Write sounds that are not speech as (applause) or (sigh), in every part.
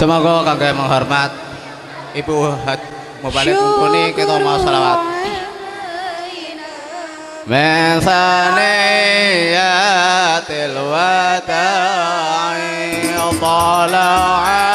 Semoga kangge menghormat Ibu Mubalik Mumpuni kita mau salawat. Mensaniyatil Allah.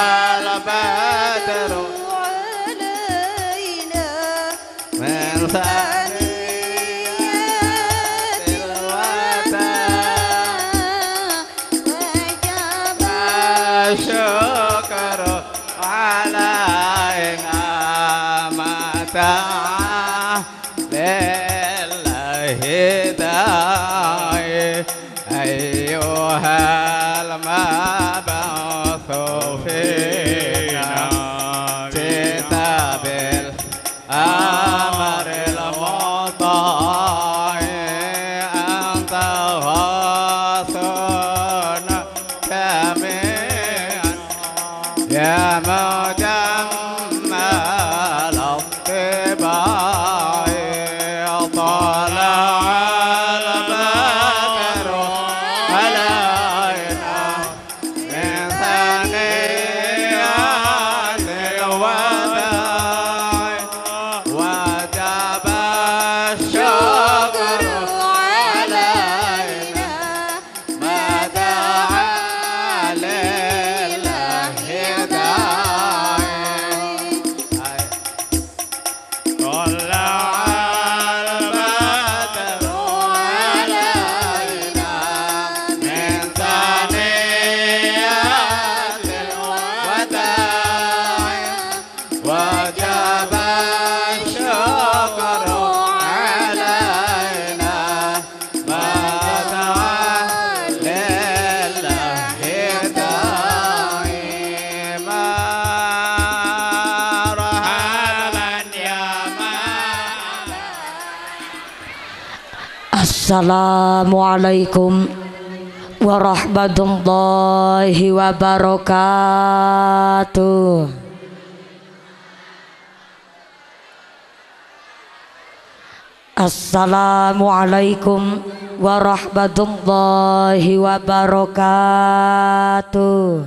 Assalamualaikum warahmatullahi wabarakatuh Assalamualaikum warahmatullahi wabarakatuh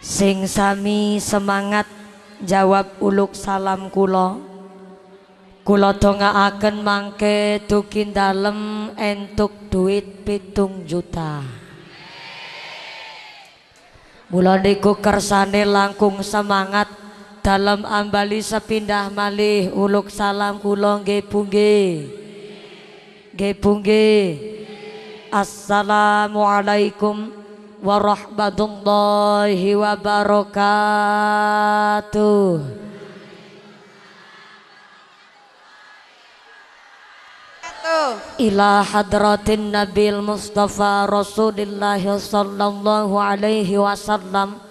Sing sami semangat jawab uluk salam kula kula akan mangke tukin dalem entuk duit pitung juta mula niku kersane langkung semangat dalam ambali sepindah malih uluk salam kula nggih gepungge, nggih assalamualaikum wa rahmatullahi wa barakatuh. Ila hadratin Nabil Mustafa Rasulullah sallallahu alaihi wasallam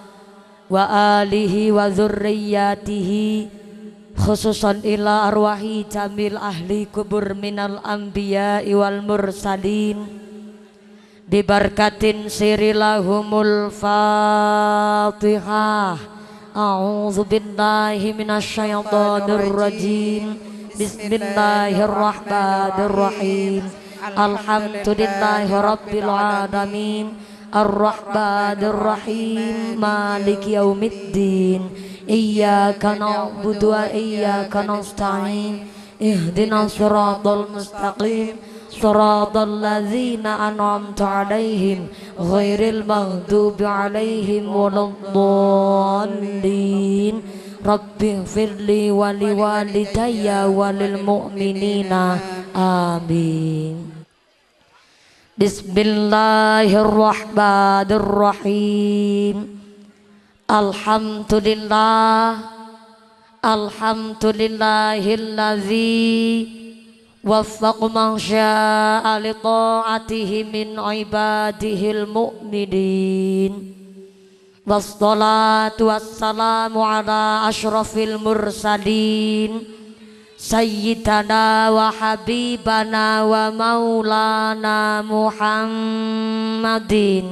wa alihi wa zurriyatihi khususan ila arwahi jamil ahli kubur minal anbiya wal mursalin Bibarkatin sirilahumul fatihah A'udhu billahi minasyaitanir rajim Bismillahirrahmanirrahim Alhamdulillahi rabbil adamin, Ar-Rahmanirrahim Maliki yaumiddin Iyaka na'budu wa iyaka nasta'in Ihdina suratul mustaqim صراط الذين أنعمت عليهم غير المغضوب عليهم ولا الضالين رب اغفر لي ولوالدي وللمؤمنين آمين بسم الله الرحمن الرحيم الحمد لله الحمد لله الذي wasaq man syaa li taatihi min ibadihi al mu'minin wassalatu wassalamu ala asyrafil wa habibana wa maulana muhammadin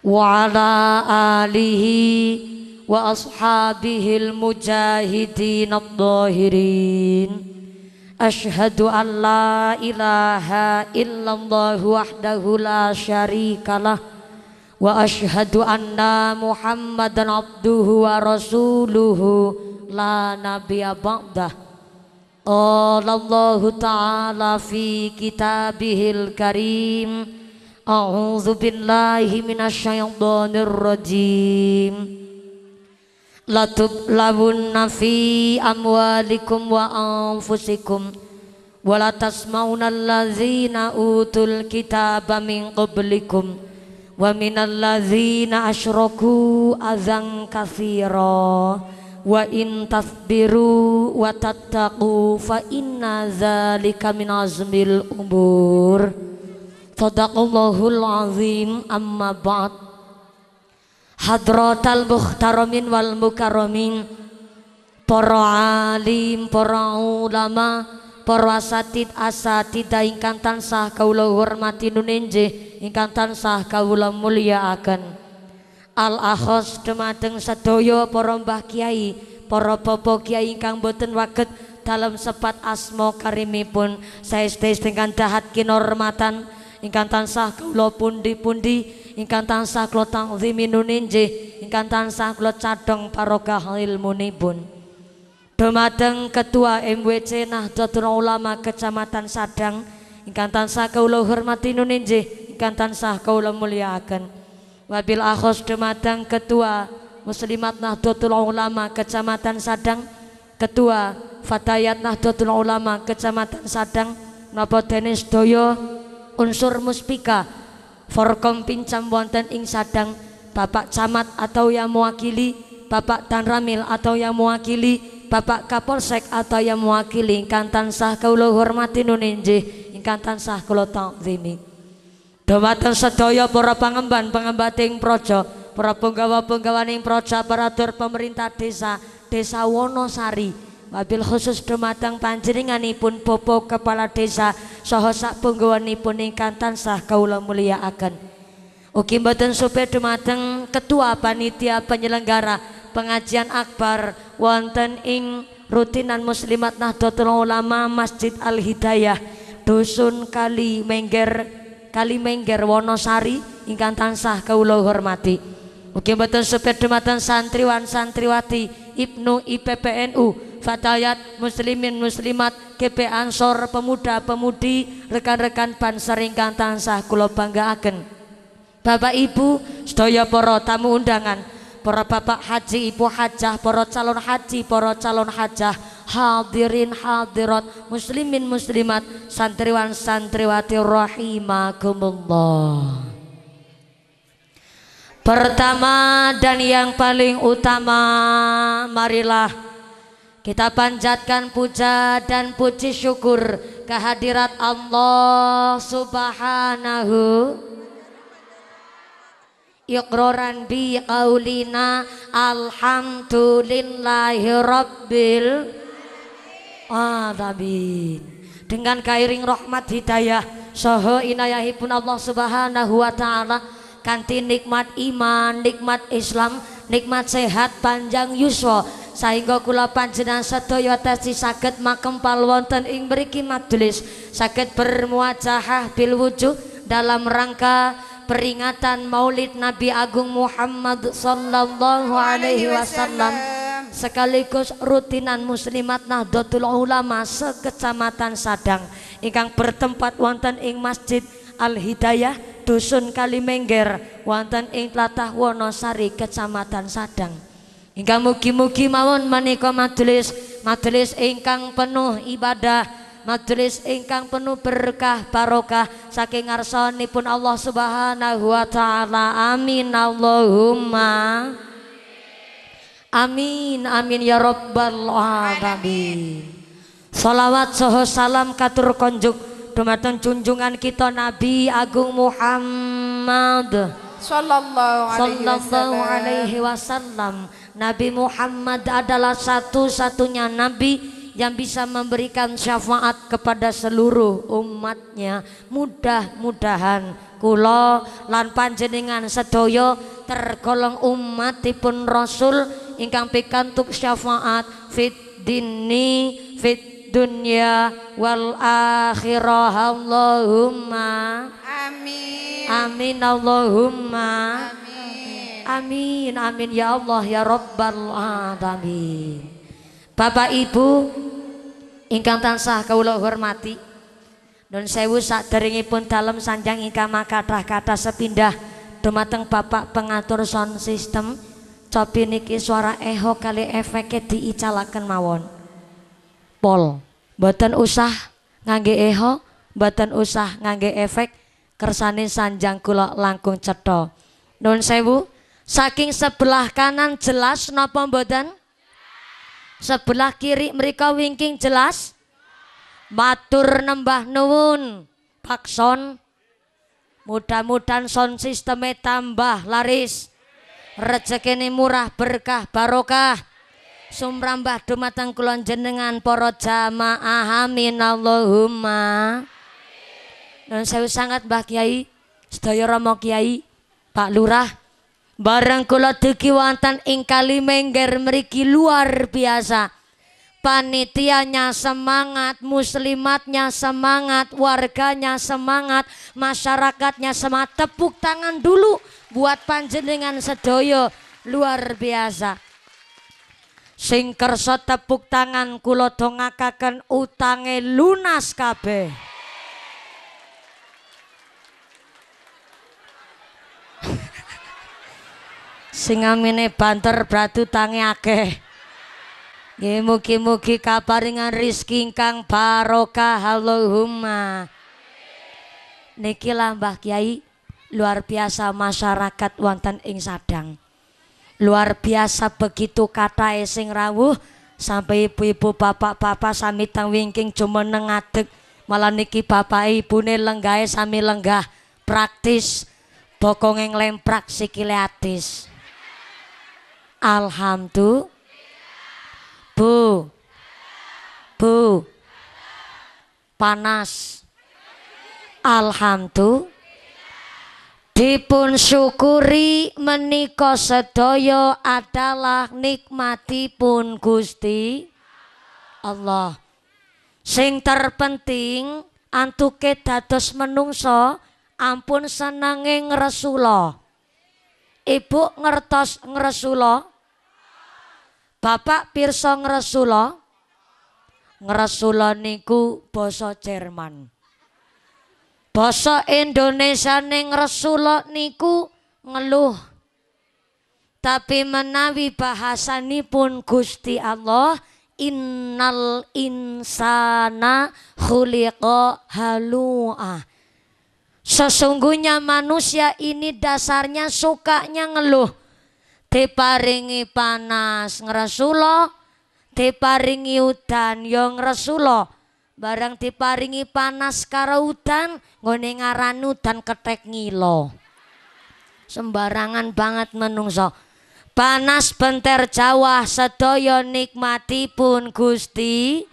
wa ala alihi wa ashabihi mujahidin al-dhahirin Ashadu an la ilaha illallah wahdahu la syarikalah Wa ashadu anna muhammadan abduhu wa rasuluhu la nabiya ba'dah Qala Allah ta'ala fi kitabihil karim A'udhu billahi minasyayadhanir rajim A'udhu billahi minasyayadhanir rajim latub lawun nafi amwalikum wa anfusikum wala tasmauna allazina utul kitaba min qablikum wa minal ladzina asyraku azan katsira wa in tasbiru wa tattaqu fa inna dzalika min azmil umur sadaqallahul azim amma ba'd Hadrotal mukhtaromin wal mukaromin Poro alim, poro ulama Poro asatid asatida ingkang tansah kaula hormati nunenje Ingkang tansah kaula mulia akan Al akhos dumateng sedoyo poro mbah kiai Poro popo kiai ingkang boten waget dalam sepat asmo karimipun saya stay dengan dahat kinormatan ingkang tansah pundi-pundi ingkang tansah kula tangzimi nuninje ingkang tansah kula cadhong parokah ilmunipun dumateng ketua MWC Nahdlatul Ulama Kecamatan Sadang ingkang tansah kula hormati nuninje ingkang tansah kula mulyakaken wabil akhos dumateng ketua Muslimat Nahdlatul Ulama Kecamatan Sadang ketua Fatayat Nahdlatul Ulama Kecamatan Sadang napa dene sedaya unsur muspika Forkom pincam wonten ing sadang Bapak Camat atau yang mewakili Bapak Tanramil atau yang mewakili Bapak Kapolsek atau yang mewakili ingkang tansah kula hormati nuninjih ingkang tansah kula takzimi Dhumateng sedaya para pangemban pengembating praja para penggawa-penggawaning praja aparatur pemerintah desa Desa Wonosari Wabil khusus dumateng panjenenganipun Bapak Kepala Desa saha sak punggawanipun ingkang tansah kawula mulyakaken. Ugi mboten supaya dumateng Ketua Panitia Penyelenggara Pengajian Akbar wonten ing rutinan Muslimat Nahdlatul Ulama Masjid Al Hidayah Dusun Kali Mengger Kali Mengger Wonosari ingkang tansah kawula hormati. Ugi mboten supaya dumateng santriwan santriwati Ibnu IPPNU fatayat muslimin muslimat GP Ansor pemuda-pemudi rekan-rekan banser ingkang tansah kula banggaaken Bapak Ibu sedaya para tamu undangan para bapak haji ibu hajah para calon haji para calon hajah hadirin hadirat muslimin muslimat santriwan santriwati rahimakumullah Pertama dan yang paling utama marilah kita panjatkan puja dan puji syukur kehadirat Allah subhanahu Iqroran bi qaulina alhamdulillahi rabbil alamin dengan kairing rahmat hidayah soho inayahipun Allah subhanahu wa ta'ala kanti nikmat iman nikmat islam nikmat sehat panjang yuswa sehingga kula panjenengan sedaya tesi saged makempal wonten ing mriki majelis saged bermuajahah bil wujuh dalam rangka peringatan Maulid Nabi Agung Muhammad sallallahu alaihi wasallam sekaligus rutinan muslimat Nahdlatul Ulama sekecamatan Sadang ingkang bertempat wonten ing Masjid Al Hidayah Dusun Kalimengger wonten ing tlatah Wonosari Kecamatan Sadang Hingga mugi-mugi mawon menika majelis majelis ingkang penuh ibadah majelis ingkang penuh berkah barokah saking ngarsanipun Allah Subhanahu wa taala amin Allahumma amin amin ya rabbal alamin Salawat soho salam katur konjuk dumateng junjungan kita Nabi Agung Muhammad sallallahu alaihi wasallam Nabi Muhammad adalah satu-satunya Nabi yang bisa memberikan syafaat kepada seluruh umatnya mudah-mudahan kula lan panjenengan sedoyo tergolong umatipun Rasul ingkang pikantuk syafaat fit dini fit dunia wal akhirah Allahumma amin amin Allahumma amin Amin, amin ya Allah ya Robbal alamin. Bapak Ibu ingkang tansah Kaulah hormati. Nun sewu pun dalam sanjang ingkang kata kata sepindah dumateng Bapak pengatur sound system cobi niki suara eho kali efeke icalakan mawon. Pol, buatan usah ngangge eho, buatan usah ngangge efek kersane sanjang kula langkung cetha. Nun sewu Saking sebelah kanan jelas napa mboten? Sebelah kiri mereka winking jelas? Matur nembah nuwun. Pakson. Mudah-mudahan sound system tambah laris. rezeki ini murah berkah barokah. Sumrambah dumateng kulon jenengan para jamaah. Amin Allahumma. dan Nun sewu sangat Mbah Kiai, sedaya Rama Kiai, Pak Lurah, Barang kula deki wonten ing kali mengger mriki luar biasa. Panitianya semangat, muslimatnya semangat, warganya semangat, masyarakatnya semangat. Tepuk tangan dulu buat panjenengan sedoyo luar biasa. Sing kersa tepuk tangan kula dongakaken utange lunas kabeh. Singa mine banter batu tangi akeh. Nggih mugi-mugi kaparingan rizki ingkang barokah Allahumma. Niki lambah Kiai luar biasa masyarakat wonten ing Sadang. Luar biasa begitu kata esing rawuh sampai ibu-ibu bapak-bapak sami tang wingking cuma ngadeg malah niki bapak ne lenggah sami lenggah praktis yang lemprak sikile atis. Alhamdulillah. Bu. Bu. Panas. Alhamdulillah. Dipun syukuri menika sedaya adalah nikmatipun Gusti Allah. Sing terpenting antuke dados menungso ampun senenge ngresula. Ibu ngertos ngresula Bapak pirsa ngresula ngresula niku boso Jerman. boso Indonesia ning ngresula niku ngeluh. Tapi menawi pun Gusti Allah innal insana khuliqa halua. Sesungguhnya manusia ini dasarnya sukanya ngeluh diparingi panas ngresula diparingi udan yang ngresula barang diparingi panas karo udan nggone ngaran udan ngilo sembarangan banget menungso panas benter Jawa nikmati pun Gusti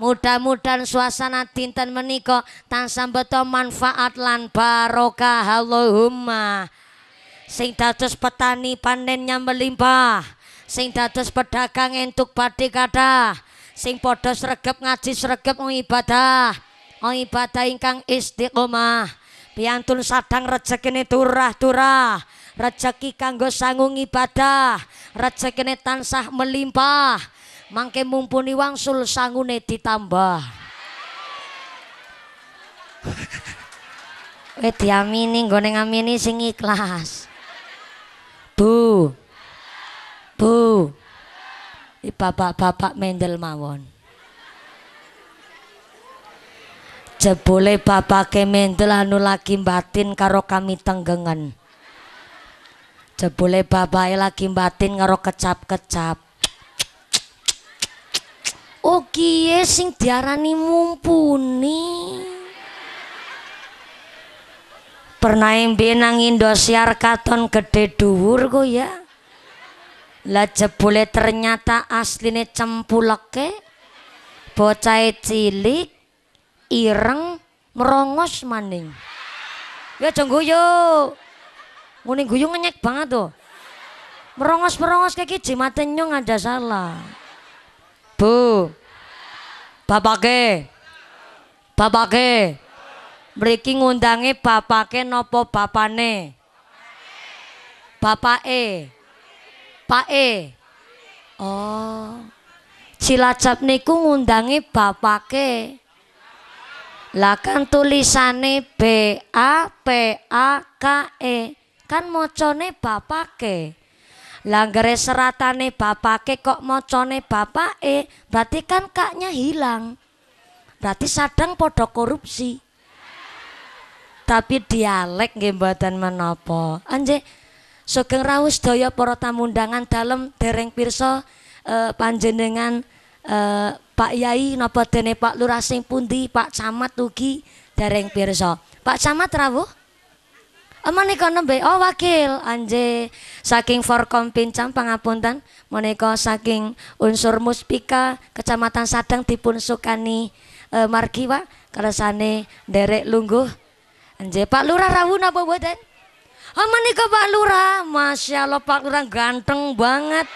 Mudah-mudahan suasana dinten meniko tansah beto manfaat lan barokah Allahumma sing dados petani panennya melimpah sing dados pedagang entuk padi sing padha sregep ngaji sregep ngibadah ngibadah ingkang istiqomah piantun sadang rejekine turah-turah rejeki kanggo sangung ibadah rejekine tansah melimpah mangke mumpuni wangsul sangune ditambah Wedi amini nggone ngamini sing ikhlas Bu. Bu. I bapak-bapak mendel mawon. Jebule bapake mendel anu lagi batin karo kami tenggengen. Jebule bapake lagi batin karo kecap-kecap. Oh, kiye sing diarani mumpuni. pernah benang Indosiar katon gede duur kok ya. Lah jebule ternyata aslinya asline ke, bocah cilik ireng merongos maning. Ya aja guyu. nguning guyu ngenyek banget tuh. Merongos-merongos kayak matenya nggak ada salah. Bu. Bapake. Bapake. Mriki ngundange bapake nopo bapane? Bapake. e, Oh. Cilacap niku ngundange bapake. Lah kan tulisane B A P A K E. Kan mocone bapake. Langgere seratane bapake kok mocone bapake, berarti kan kaknya hilang. Berarti sadang podo korupsi. tapi dialek nggih mboten menapa. Anje, sugeng rawuh sedaya para tamu undangan dalem dereng pirsa uh, panjenengan eh, Pak Yai napa dene Pak Lurah sing pundi Pak Camat ugi dereng pirsa. Pak Camat rawuh Menika nembe oh wakil anje saking Forkom Pincang pangapunten menika saking unsur Muspika Kecamatan Sadang dipun sukani e, eh, margi wa kersane nderek lungguh Anjay, Pak Lurah rawuh napa apa nih ke Pak Lurah, Masya Allah Pak Lurah ganteng banget.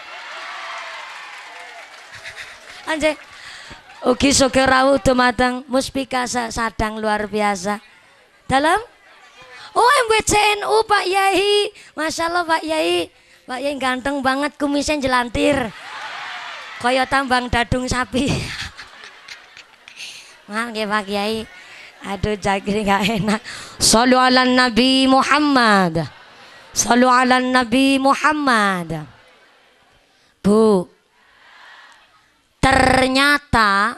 (laughs) Anje, ugi soge rawuh dumateng muspikasa sadang luar biasa. Dalam Oh MBCNU Pak Yai, Masya Allah Pak Yai, Pak Yai ganteng banget kumisnya jelantir. Koyo tambang dadung sapi. (laughs) Maaf ya Pak Yai. Aduh jadi nggak enak. Salu ala Nabi Muhammad. Salu ala Nabi Muhammad. Bu, ternyata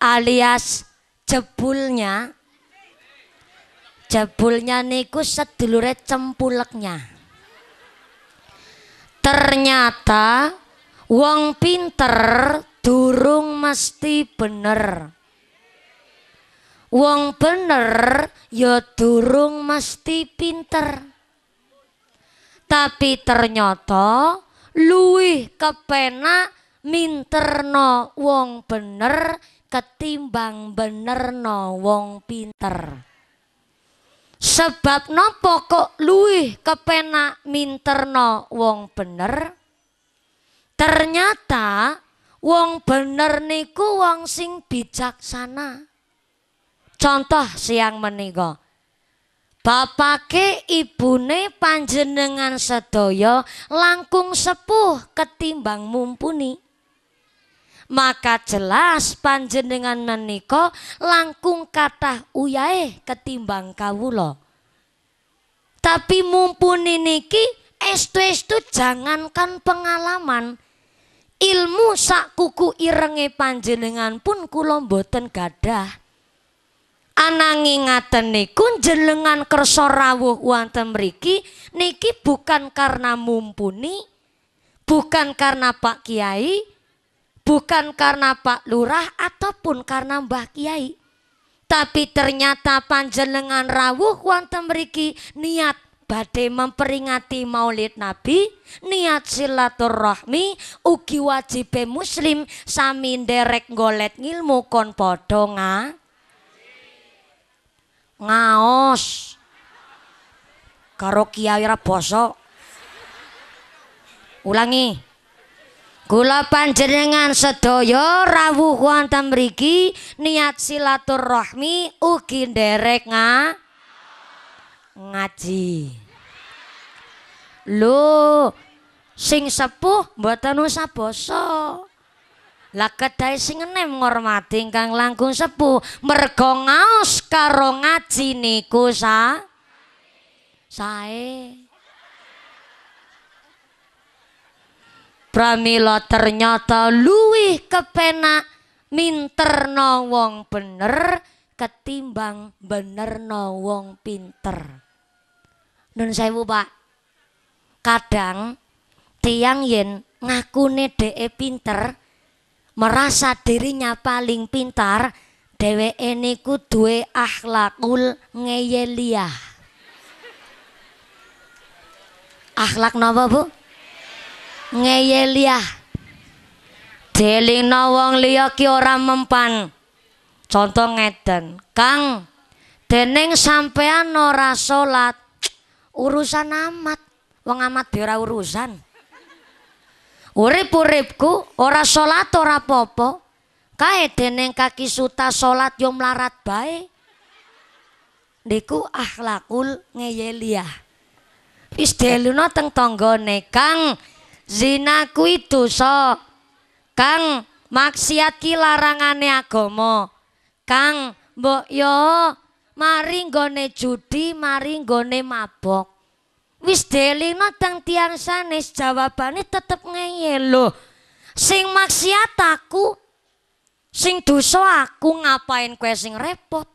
alias jebulnya jebulnya niku sedulure cempuleknya ternyata wong pinter durung mesti bener Wong bener ya durung mesti pinter. Tapi ternyata luwih kepenak minterno wong bener ketimbang benerno wong pinter. Sebab nopo kok luwih kepenak minterno wong bener? Ternyata wong bener niku wong sing bijaksana. Contoh siang menika. Bapake ibune panjenengan sedaya langkung sepuh ketimbang mumpuni. Maka jelas panjenengan menika langkung kathah uyahe ketimbang kawula. Tapi mumpuni niki estu-estu jangankan pengalaman ilmu sak kuku irenge panjenengan pun kula mboten gadah. Anangi ngaten niku jenengan kersa rawuh wonten mriki niki bukan karena mumpuni, bukan karena Pak Kiai, bukan karena Pak Lurah ataupun karena Mbah Kiai. Tapi ternyata panjenengan rawuh wonten mriki niat badhe memperingati Maulid Nabi, niat silaturahmi ugi wajibe muslim samin derek golet ngilmu kon padha ngaos karo kiai ra basa ulangi kula panjenengan sedaya rawuh wonten mriki niat silaturahmi ugi nderek nga ngaji lho sing sepuh mboten usah basa Lah kedai sing ngenem ngormati ingkang langkung sepuh mergo ngaos karo ngaji niku sa. Sae. Pramila ternyata luwih kepenak minter minterno wong bener ketimbang bener benerno wong pinter. Nun sewu, Pak. Kadang tiang yen ngakune dhek pinter, merasa dirinya paling pintar, dheweke niku duwe akhlakul ngeyeliah. Akhlak napa, Bu? Ngeyeliah. Delina wong liya ki ora mempan. Contoh ngeten, Kang, dening sampean ora salat urusan amat. Wong amat ora urusan. Urip-uripku ora salat ora apa-apa. Kae dening kaki suta salat yo mlarat bae. Niku akhlakul ngeyeliah. Wis deluna teng tanggane, Kang. Zina kuwi dosa. Kang, maksiat ki larangane agama. Kang, mbok yo mari nggone judi, mari nggone mabok. wis delina teng tiang sanis jawabane tetep ngeyel sing maksiat aku sing dosa aku ngapain kuesing sing repot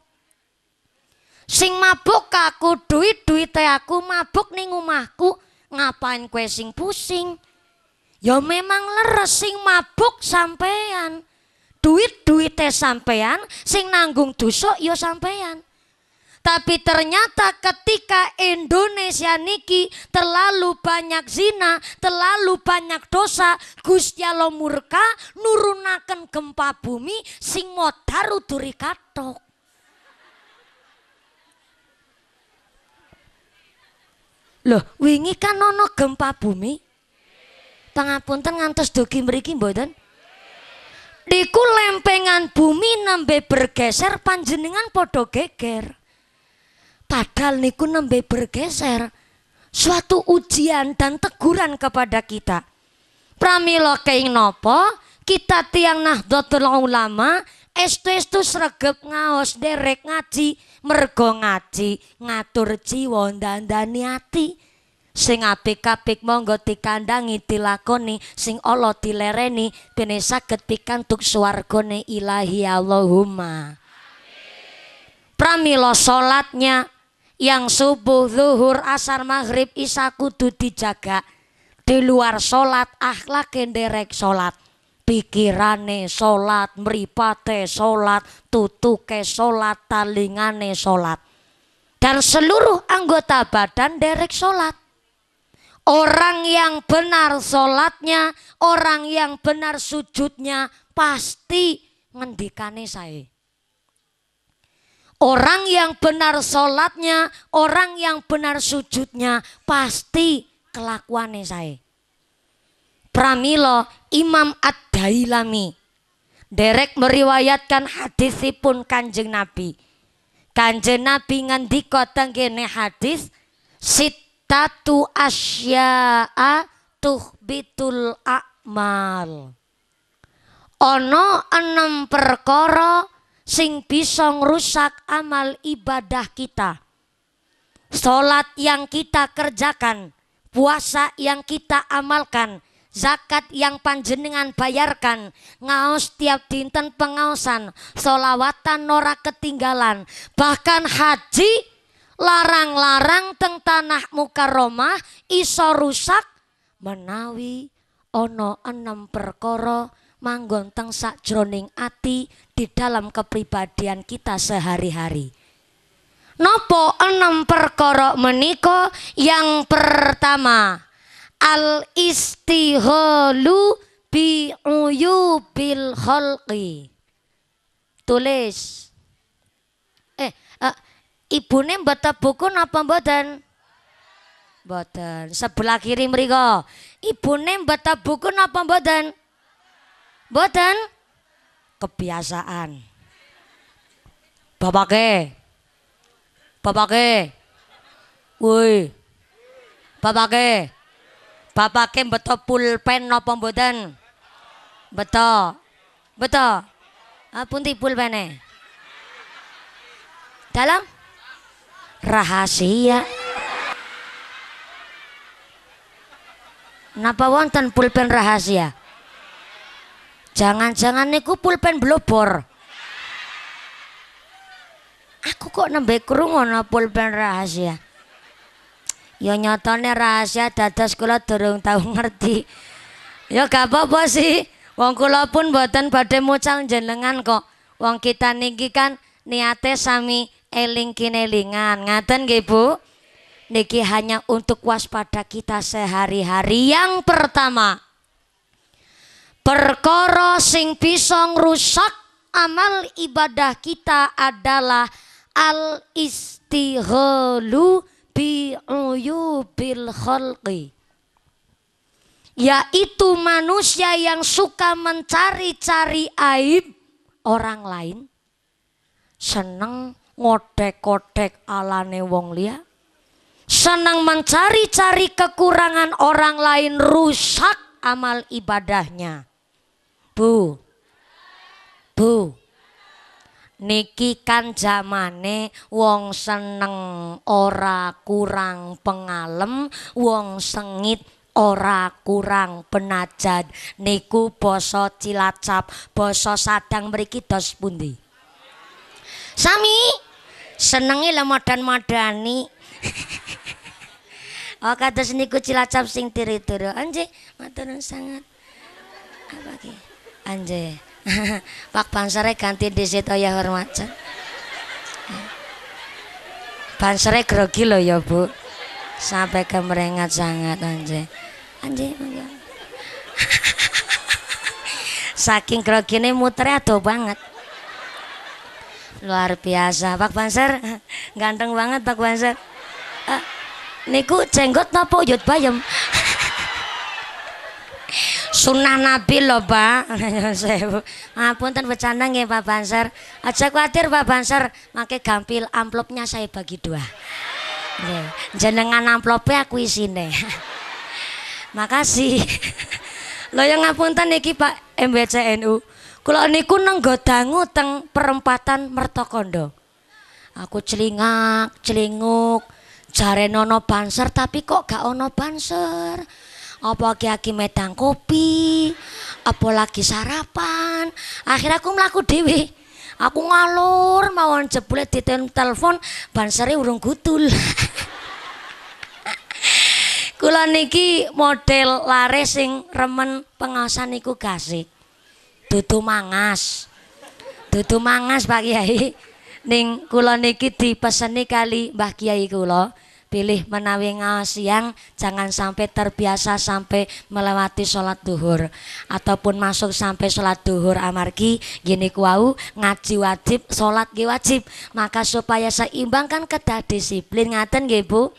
sing mabuk aku duit duite aku mabuk ning omahku ngapain kuesing sing pusing ya memang leres sing mabuk sampean duit duite sampean sing nanggung dosa ya sampean tapi ternyata ketika Indonesia niki terlalu banyak zina, terlalu banyak dosa, Gusti Allah murka nurunaken gempa bumi sing modaru duri katok. Loh, wingi kan ono gempa bumi. Pangapunten ngantos dugi mriki mboten? Diku lempengan bumi nembe bergeser panjenengan podo geger. Padahal niku nembe bergeser suatu ujian dan teguran kepada kita. Pramila keing nopo Kita tiang Nahdlatul Ulama estu-estu sregep ngaos derek ngaji, mergo ngaji, ngatur jiwa ndandani ati. Sing apik-apik monggo dikandangi dilakoni, sing Allah dilereni bene saged pikantuk swargane Ilahi Allahumma. Amin. Pramila salatnya, yang subuh, zuhur, asar, maghrib, isya kudu dijaga. Di luar solat, akhlak derek solat, Pikirane solat, meripate solat, tutuke solat, talingane solat, Dan seluruh anggota badan derek solat. Orang yang benar sholatnya, orang yang benar sujudnya pasti ngendikane saya. Orang yang benar sholatnya, orang yang benar sujudnya, pasti kelakuannya saya. Pramilo Imam Ad-Dailami. Derek meriwayatkan hadisipun kanjeng Nabi. Kanjeng Nabi ngendiko tenggene hadis sitatu asya'a tuhbitul a'mal. Ono enam perkara sing bisa rusak amal ibadah kita. Sholat yang kita kerjakan, puasa yang kita amalkan, zakat yang panjenengan bayarkan ngaos tiap dinten pengaosan solawatan nora ketinggalan bahkan haji larang-larang teng tanah muka Roma iso rusak menawi ono enam perkoro manggon teng sakjroning ati di dalam kepribadian kita sehari-hari. Nopo enam perkara meniko yang pertama al istiholu bi uyubil holki Tulis. Eh, uh, eh, nem baca buku napa mboten? Mboten. Sebelah kiri ibu nem baca buku napa mboten? Boten kebiasaan. ke Bapak ke? Woi. Bapak ke beto pulpen napa mboten? Beto. Beto. Ah, pulpen pulpene. Dalam rahasia. Napa wonten pulpen rahasia? Jangan-jangan niku pulpen blobor. Aku kok nembe krungu ana pulpen rahasia. Ya nyatane rahasia dados kula durung tahu ngerti. Ya gak apa-apa sih. Wong kula pun mboten badhe mucal jenengan kok. Wong kita niki kan niate sami eling kinelingan. Ngaten nggih, Bu? Niki hanya untuk waspada kita sehari-hari. Yang pertama, Perkara sing pisong rusak amal ibadah kita adalah al istiholu bi uyubil khalqi yaitu manusia yang suka mencari-cari aib orang lain seneng ngodek-kodek alane wong lia senang mencari-cari kekurangan orang lain rusak amal ibadahnya Bu. Bu. Niki kan jamane wong seneng ora kurang pengalem, wong sengit ora kurang penajat. Niku basa Cilacap, basa Sadang mriki dos pundi? Sami senenge lemadan madani. (laughs) oh kados niku Cilacap sing diridur. Anjir, matur sangat. Apa ki? Anje, (laughs) Pak Bansare ganti situ oh ya hormat. Bansare grogi lho ya, Bu. Sampai kemerengat sangat Anje. Anje (laughs) saking Saking ini muter ado banget. Luar biasa. Pak panser, (laughs) ganteng banget Pak panser. Eh, niku cenggot napa yut bayam. Sunnah Nabi loh Pak. (laughs) Ampun ten bercanda nggih Pak Banser. Aja khawatir Pak Banser, makai gampil amplopnya saya bagi dua. Nggih. Jenengan amplopnya aku isine. (laughs) Makasih. Lo (laughs) yang ngapunten iki Pak MBCNU. Kalau niku nenggo teng perempatan Mertokondo. Aku celingak, celinguk, jare nono banser tapi kok gak ono banser. apa ki aki medang kopi apa lagi sarapan akhirnya aku melaku dewi aku ngalur mawon jebule ditelpon, telepon banseri urung gutul (laughs) kula niki model laris sing remen pengasan niku gasik dudu mangas dudu mangas pak kiai ning kula niki dipeseni kali mbah kiai kula pilih menawi ngaos siang jangan sampai terbiasa sampai melewati sholat duhur ataupun masuk sampai sholat duhur amargi gini kuau ngaji wajib sholat gini wajib maka supaya seimbang kan kedah disiplin ngaten gini bu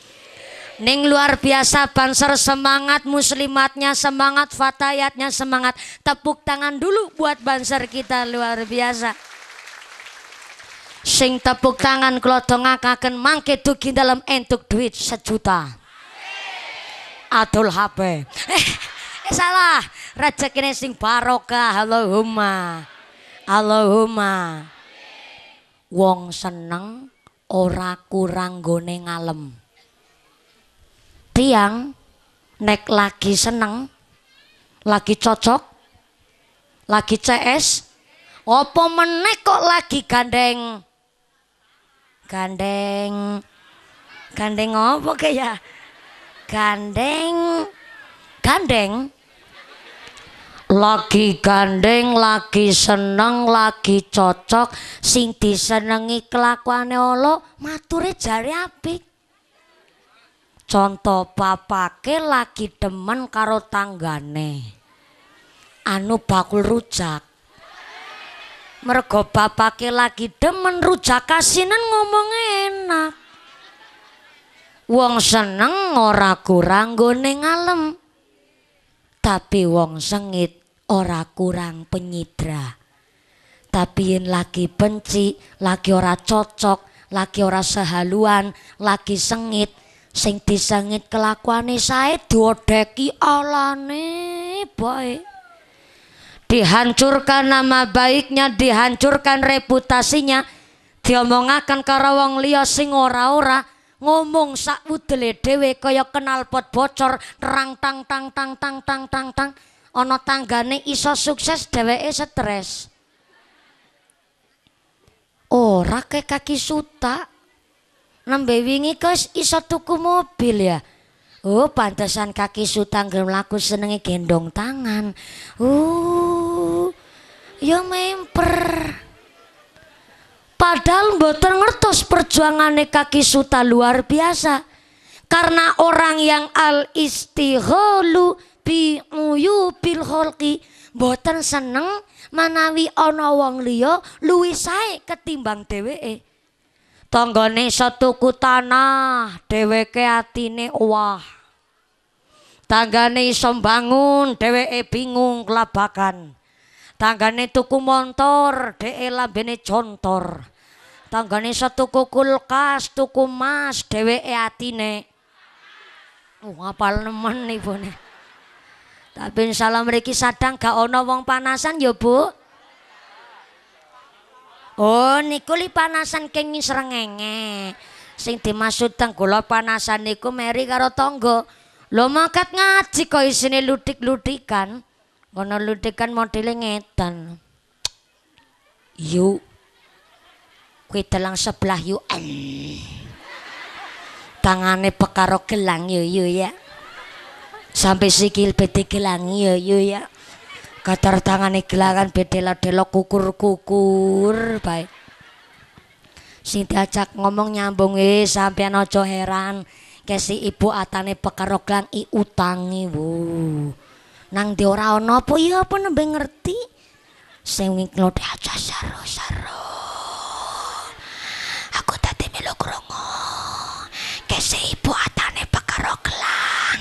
Ning luar biasa banser semangat muslimatnya semangat fatayatnya semangat tepuk tangan dulu buat banser kita luar biasa Sing tepuk tangan kula dongakaken mangke dugi dalam entuk duit sejuta. Adul HP. Eh, eh salah. Rezekine sing barokah. Allahumma. Allahumma. Wong seneng ora kurang gone ngalem. Tiang nek lagi seneng, lagi cocok, lagi CS, Opo menek kok lagi gandeng gandeng gandeng ngopo ke ya gandeng gandeng lagi gandeng lagi seneng lagi cocok sing disenengi kelakuane olo mature jari apik contoh papake lagi demen karo tanggane anu bakul rujak Mergo bapake lagi demen rujak kasinan ngomong enak. Wong seneng ora kurang gone ngalem. Tapi wong sengit ora kurang penyidra. Tapi yen lagi benci, lagi ora cocok, lagi ora sehaluan, lagi sengit, sing disengit kelakuane sae diodeki alane bae dihancurkan nama baiknya dihancurkan reputasinya diomongaken karo wong liya sing ora-ora ngomong sak udele dhewe kaya kenal pot bocor rang tang tang tang tang tang tang tang ana tanggane iso sukses dheweke stres ora oh, kaki suta nembe wingi guys iso tuku mobil ya Oh, pantesan kaki sutang gelem laku senenge gendong tangan. Uh. Ya memper. Padahal mboten ngertos perjuangane kaki suta luar biasa. Karena orang yang al istigholu bi uyubil kholqi mboten seneng manawi ana wong liya luwih sae ketimbang dheweke. Tanggane setuku tanah dheweke atine wah. tanggane iso bangun dheweke bingung kelabakan tanggane tuku montor dheke lambene contor tanggane iso tuku kulkas tuku mas dheweke atine uh ngapal nemen ibune tapi insyaallah mriki sadang gak ana wong panasan ya bu Oh niku li panasan kenging srengenge sing dimaksud tenggula panasan niku meri karo tangga Lo mangkat ngaji kok isine lutik-lutikan. Kono lutikan modele ngetan. Yuk. Kuwi telang sebelah yuk. Tangane pekaro gelang yuk yuk ya. Sampai sikil bete gelang yuk yuk ya. Katar tangane gelangan bedela-delok kukur-kukur baik. Sing diajak ngomong nyambung eh sampean aja heran kesi ibu atane pekeroklan i utangi bu, nang di ora ana apa ya apa nembe ngerti sing wingklo aja saro saro aku tadi melu krungu kesi ibu atane pekeroklan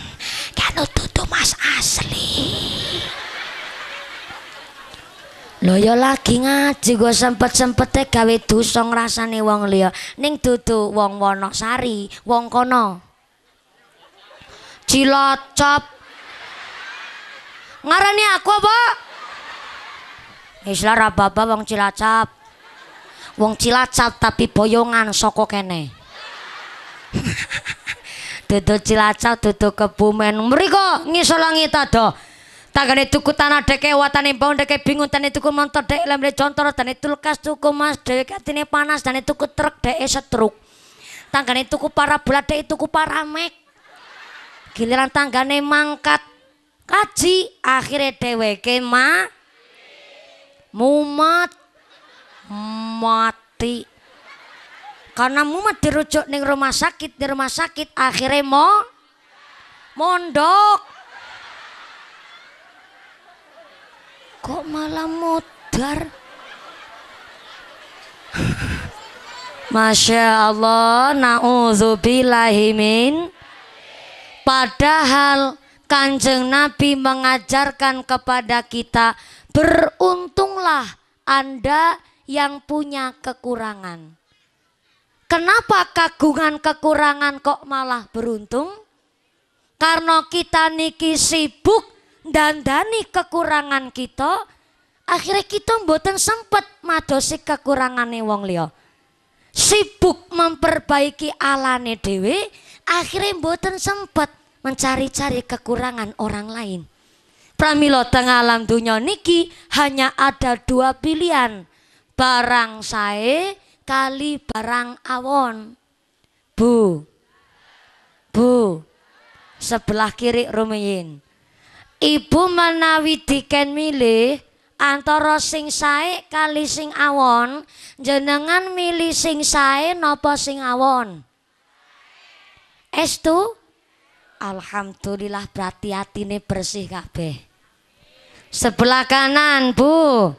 kan tutu mas asli Lho ya lagi ngaji gua sempet-sempete gawe dosa ngrasane wong liya ning dudu wong sari wong kono. Cilacap. Ngarani aku apa? Islah rababa wong Cilacap. Wong Cilacap tapi boyongan soko kene. (laughs) Dudu Cilacap, dudu Kebumen. Mriko ngisolangi tado. ado. Tagane tuku tanah deke watane bau deke bingung tane tuku motor dek e lemre contor tane tulkas tuku mas dek katine e panas tane tuku truk dek e setruk. Tanggane tuku parabola dek tuku paramek giliran tanggane mangkat kaji akhirnya dheweke ma mumat mati karena mumat dirujuk ning rumah sakit di rumah sakit akhirnya mo mondok kok malah modar (laughs) Masya Allah na'udzubillahimin Padahal Kanjeng Nabi mengajarkan kepada kita, beruntunglah Anda yang punya kekurangan. Kenapa kagungan kekurangan kok malah beruntung? Karena kita niki sibuk dan dani kekurangan kita, akhirnya kita mboten sempat madosi kekurangan wong liya. Sibuk memperbaiki alane Dewi akhirnya mboten sempat mencari-cari kekurangan orang lain. Pramilo tengah alam dunia niki hanya ada dua pilihan. Barang saya kali barang awon. Bu. Bu. Sebelah kiri rumiyin. Ibu menawi diken milih antara sing sae kali sing awon, jenengan milih sing sae nopo sing awon? Estu? Alhamdulillah berarti hati ini bersih kabeh. Sebelah kanan, Bu.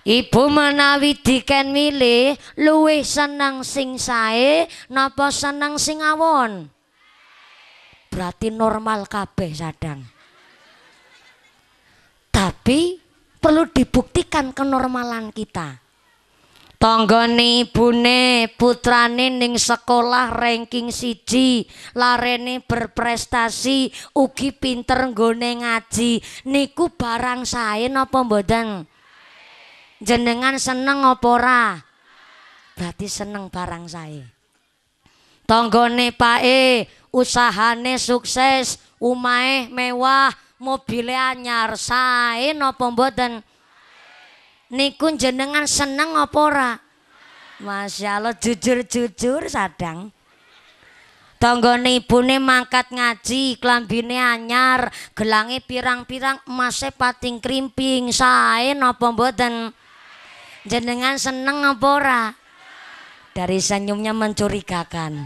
Ibu menawi diken milih luwih seneng sing sae napa seneng sing awon? Berarti normal kabeh sadang. Tapi perlu dibuktikan kenormalan kita. Tanggane ibune putrane ning sekolah ranking siji, larene berprestasi, ugi pinter nggone ngaji. Niku barang sae napa mboten? Jenengan seneng apa ora? Berarti seneng barang sae. Tanggane pae, usahane sukses, umae mewah, mobile anyar sae napa mboten? niku jenengan seneng apa Masya Allah jujur-jujur sadang. Tanggane ibune mangkat ngaji, klambine anyar, gelange pirang-pirang emase pating krimping, sae napa mboten? Jenengan seneng apa ora? Dari senyumnya mencurigakan.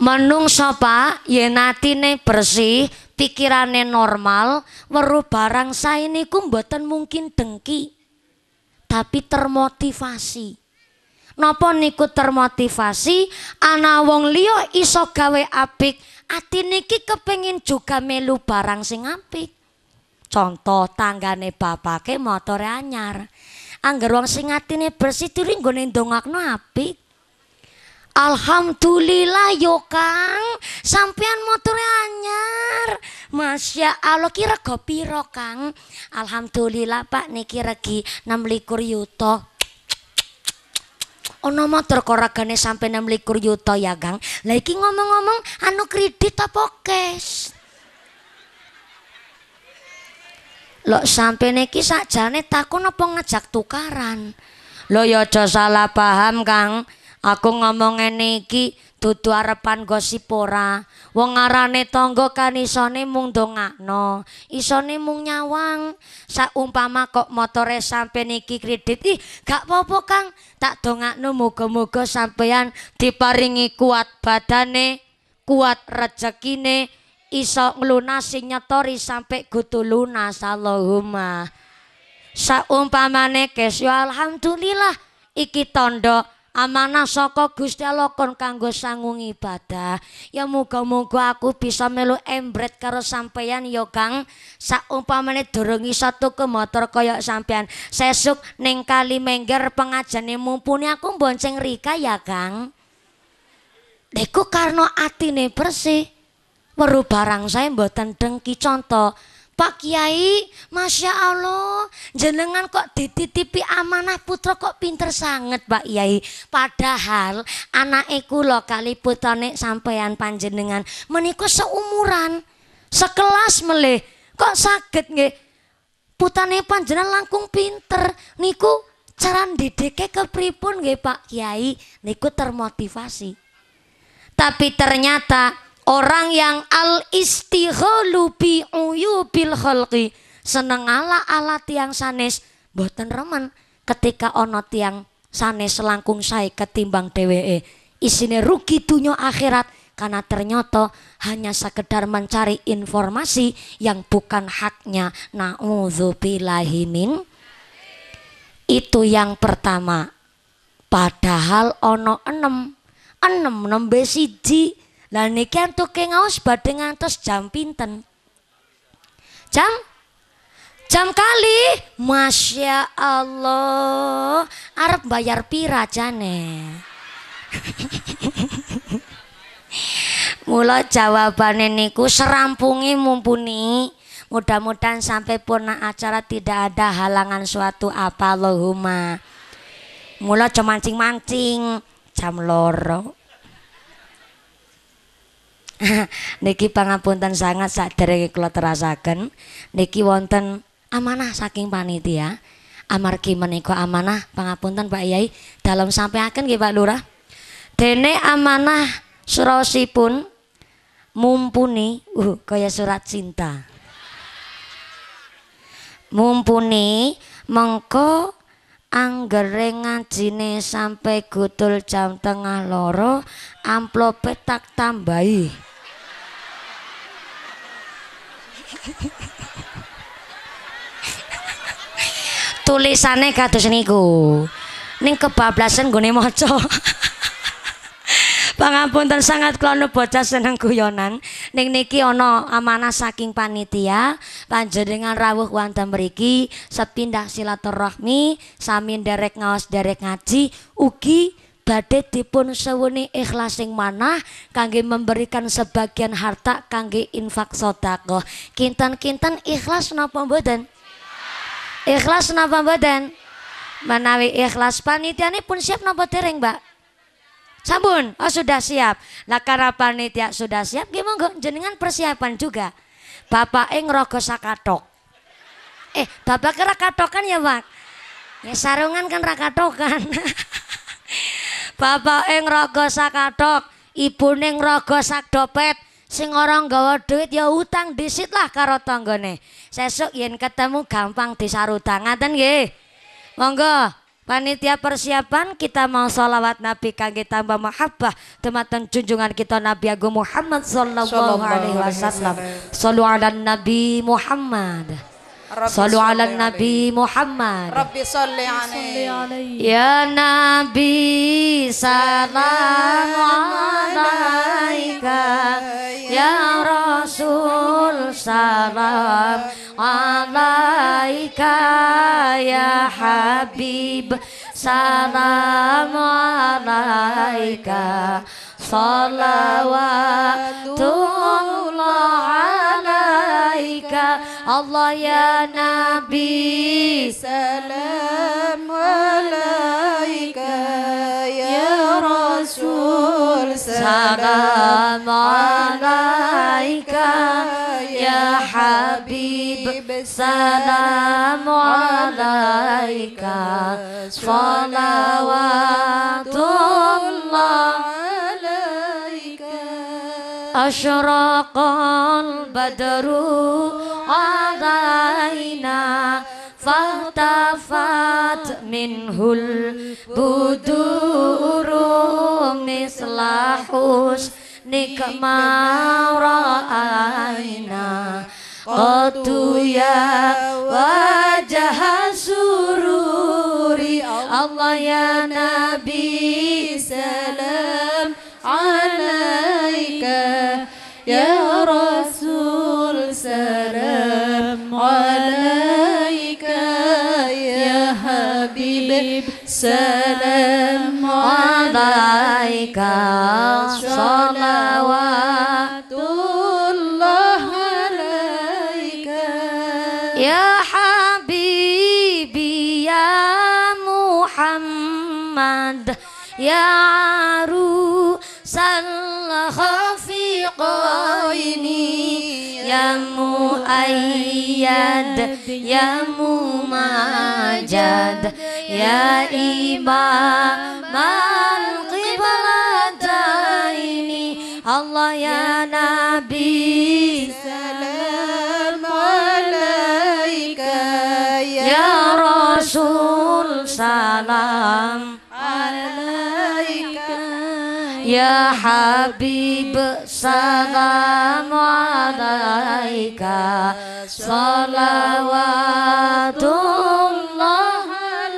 Menung sopa yen atine bersih pikirane normal Weru barang sae ini mboten mungkin dengki tapi termotivasi Nopo niku termotivasi ana wong liya iso gawe apik atine kepengin juga melu barang sing apik contoh tanggane bapake motore anyar angger wong sing atine bersih turing nggone ndongakno apik Alhamdulillah yo Kang, sampean motornya anyar. Masya Allah kira kopi piro Kang? Alhamdulillah Pak niki regi 26 yuto. Ono motor kok regane sampe 26 yuto ya gang. Lah ngomong-ngomong anu kredit apa cash? Lho sampe niki sakjane takon apa ngajak tukaran? Lo ya aja salah paham Kang. aku ngomong ngene iki dudu arepan gosip ora wong arane tangga kan isone mung dongakno, isone mung nyawang saumpama kok motore sampean iki kredit ih gak popo Kang tak dongakno Moga-moga, muga sampean diparingi kuat badane kuat rezekine iso nglunasi nyetori sampai gutu lunas Allahumma saumpamane kesyo alhamdulillah iki tondok amanah saka Gusti Allah kon kanggo sangung ibadah. Ya muga-muga aku bisa melu embret karo sampeyan ya Kang. Saumpamane durung iso tuku motor kaya sampeyan, sesuk ning kali mengger pengajane mumpuni aku bonceng Rika ya Kang. Deku karena atine bersih. Weru barang saya mboten dengki contoh Pak Kiai, Masya Allah, jenengan kok dititipi amanah putra kok pinter sangat Pak Kiai. Padahal anak lo kali putane sampeyan panjenengan menikuh seumuran, sekelas meleh. Kok sakit nggih? Putane panjenengan langkung pinter niku cara didike kepripun nge Pak Kiai niku termotivasi. Tapi ternyata Orang yang al istigholu bi uyubil khalqi seneng ala-ala tiang sanes boten remen ketika ono tiang sanes langkung saya ketimbang dheweke isine rugi dunia akhirat karena ternyata hanya sekedar mencari informasi yang bukan haknya na'udzubillahimin itu yang pertama padahal ono enam enam nembe siji lah niki ke ngaos badhe ngantos jam pinten? Jam Jam kali, masya Allah, Arab bayar pira jane. (laughs) Mula jawabane niku serampungi mumpuni. Mudah-mudahan sampai purna acara tidak ada halangan suatu apa Allahumma. Mula cemancing mancing jam loro. (laughs) niki pangapunten sangat saderenge kula terasaken niki wonten amanah saking panitia amargi menika amanah pangapunten Pak Yai dalam sampeaken nggih Pak Lurah dene amanah pun mumpuni uh kaya surat cinta mumpuni mengko anggere ngajine sampai gutul jam tengah loro amplop petak tambahi tulisane kados niku ning kebablasan nggone maca pangapunten sangat klono bocah seneng guyonan ning niki ana amanah saking panitia panjenengan rawuh wonten mriki sepindah silaturahmi sami nderek ngaos derek ngaji ugi badhe dipun sewuni ikhlasing manah kangge memberikan sebagian harta kangge infak sedekah. Kinten-kinten ikhlas napa mboten? Ikhlas napa mboten? Menawi ikhlas panitiane pun siap napa dereng, Mbak? Sampun, oh sudah siap. Lah para panitia sudah siap, Gimana jenengan persiapan juga. Bapak ing rogo sakatok. Eh, bapak kira katokan ya, Pak? Ya sarungan kan rakatokan. (laughs) bapake rogo sak ibu ibune rogo sak dopet, sing orang nggawa duit ya utang disit lah karo tanggane. Sesuk yen ketemu gampang disarudang, ngaten nggih. Monggo panitia persiapan kita mau sholawat Nabi kangge tambah mahabbah temateng junjungan kita Nabi Agung Muhammad sallallahu alaihi wasallam. Sallu ala Nabi Muhammad. Sallu ala Nabi Muhammad. Ya Nabi salam alaika. Ya Rasul salam alaika. Ya Habib salam alaika. عليك الله يا نبي سلام عليك يا رسول سلام عليك يا حبيب سلام عليك صلوات الله Asyraqal badru alaina Fahtafat minhul buduru Mislahus nikma ra'aina Qatu ya wajah sururi Allah ya Nabi يا رسول سلام عليك يا حبيب سلام عليك صلوات Sayyad Ya Mumajad Ya Imam Al-Qibla Allah Ya Nabi Salam Ya Rasul Salam Ya Habib Salam alaika Salawatullah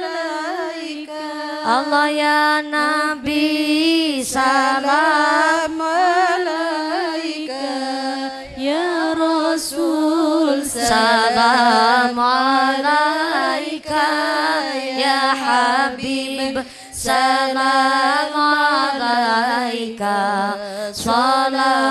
alaika Allah ya Nabi Salam alaika Ya Rasul Salam alaika Ya Habib Salam صلاة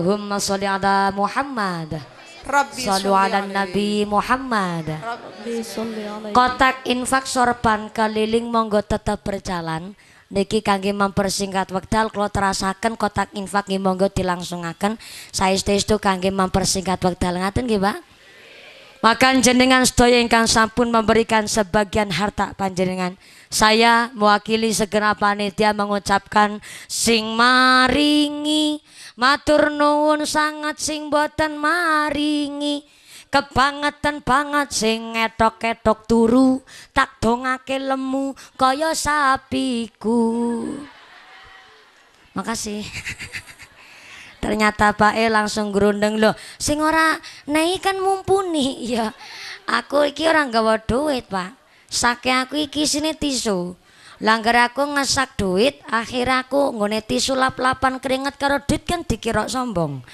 Allahumma sholli ala Muhammad. Rabbi Sallu ala Nabi Muhammad. Kotak infak sorban keliling monggo tetap berjalan. Niki kangge mempersingkat wekdal kula terasaken kotak infak nggih monggo dilangsungaken. saestu itu kangge mempersingkat wekdal ngaten nggih, Pak. Makan jenengan sedaya ingkang sampun memberikan sebagian harta panjenengan. Saya mewakili segera panitia mengucapkan sing maringi matur nuwun sangat sing boten maringi kebangetan banget sing etok-etok turu tak dongake lemu kaya sapiku makasih (laughs) ternyata Pak E langsung gerundeng loh sing ora nei kan mumpuni (laughs) ya aku iki orang gawa duit Pak sake aku iki sini tisu Langgar aku ngesak duit, akhir aku nggone tisu lap-lapan keringat karo duit kan dikira sombong.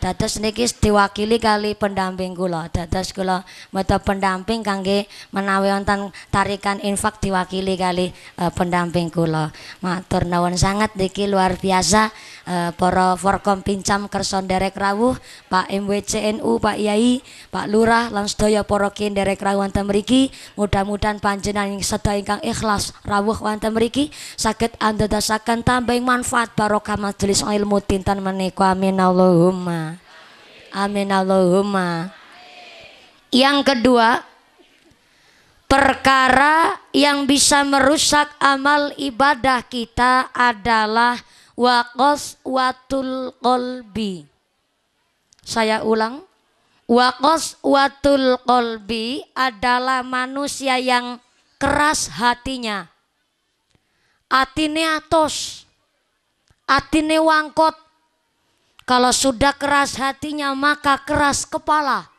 Dados niki diwakili kali pendamping kula. Dados kula metu pendamping kangge menawi wonten tarikan infak diwakili kali uh, pendamping kula. Matur nuwun sangat niki luar biasa uh, para Forkom Pincam Kerson Derek Rawuh, Pak MWCNU, Pak Yai, Pak Lurah lan sedaya para Derek Rawuh wonten mriki. Mudah-mudahan panjenengan sedaya ingkang ikhlas rawuh wonten mriki saged dasakan tambah manfaat barokah majelis ilmu dinten menika amin Allahumma Amin Allahumma. Yang kedua, perkara yang bisa merusak amal ibadah kita adalah wakos watul kolbi. Saya ulang, wakos watul kolbi adalah manusia yang keras hatinya. Atine atos, atine wangkot, kalau sudah keras hatinya maka keras kepala.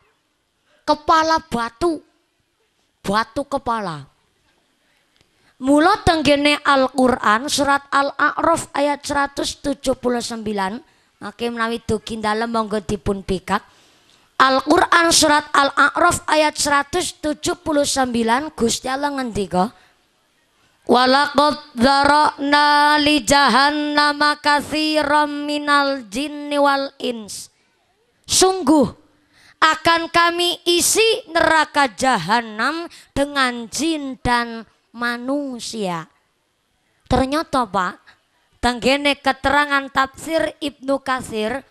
Kepala batu. Batu kepala. Mula tenggene Al-Qur'an surat Al-A'raf ayat 179 maka menawi dugi dalam monggo dipun pikat. Al-Qur'an surat Al-A'raf ayat 179 Gusti Allah ngendika Walaqad dhara'na li jahannama katsiran minal jinni wal ins. Sungguh akan kami isi neraka jahanam dengan jin dan manusia. Ternyata Pak, tenggene keterangan tafsir Ibnu Kasir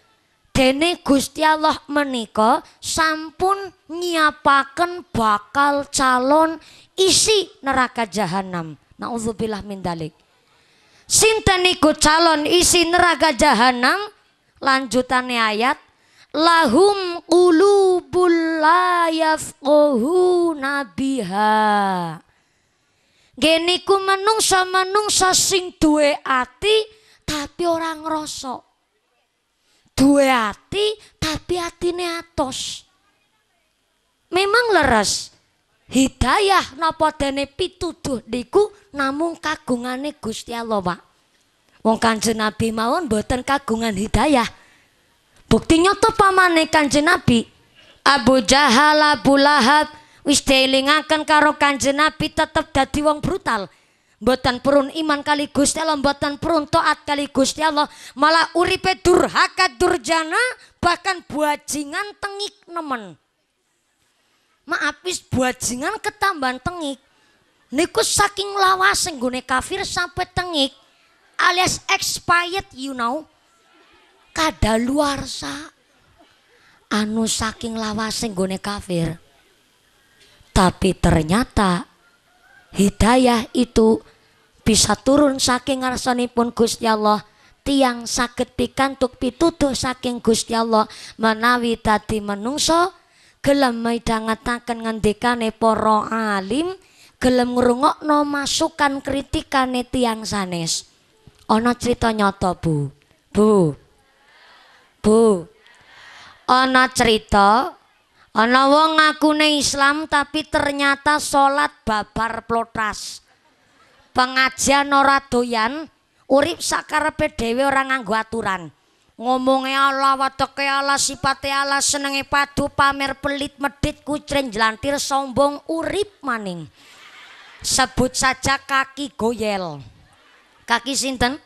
dene Gusti Allah meniko, sampun nyiapaken bakal calon isi neraka jahanam. Nauzubillah min dalik. Sinten niku calon isi neraka jahanam lanjutannya ayat lahum qulubul la yafqahuna biha. Geniku menungsa-menungsa sing duwe ati tapi orang ngrasa. Duwe ati tapi atine atos. Memang leres, Hidayah napa dene pituduh niku namung kagungane Gusti Allah, Pak. Wong Kanjeng Nabi mawon boten kagungan hidayah. Bukti nyata pamane Kanjeng Nabi Abu Jahal, Abu Lahab wis dielingaken karo Kanjeng Nabi tetep dadi wong brutal. Mboten purun iman kali Gusti Allah, mboten purun taat kali Gusti Allah, malah uripe durhaka durjana bahkan buajingan tengik nemen. Maafis buat jangan ketambahan tengik. Niku saking lawas gune kafir sampai tengik alias expired you know. Kada luar sa anu saking lawas gune kafir. Tapi ternyata hidayah itu bisa turun saking kus Gusti Allah tiang sakit pikantuk pitutuh saking Gusti Allah menawi tadi menungso gelem midhangetaken ngendikane para alim gelem ngrungokno masukan kritikane tiyang sanes ana cerita nyata bu bu bu ana cerita ana wong ngakune islam tapi ternyata salat babar plotas pengajian ora doyan urip sakarepe dhewe ora nganggo aturan Ngomongnya Allah, wadoknya Allah, sifatnya Allah, senengnya padu, pamer pelit, medit, kucren, jelantir, sombong, urip maning. Sebut saja kaki goyel. Kaki sinten?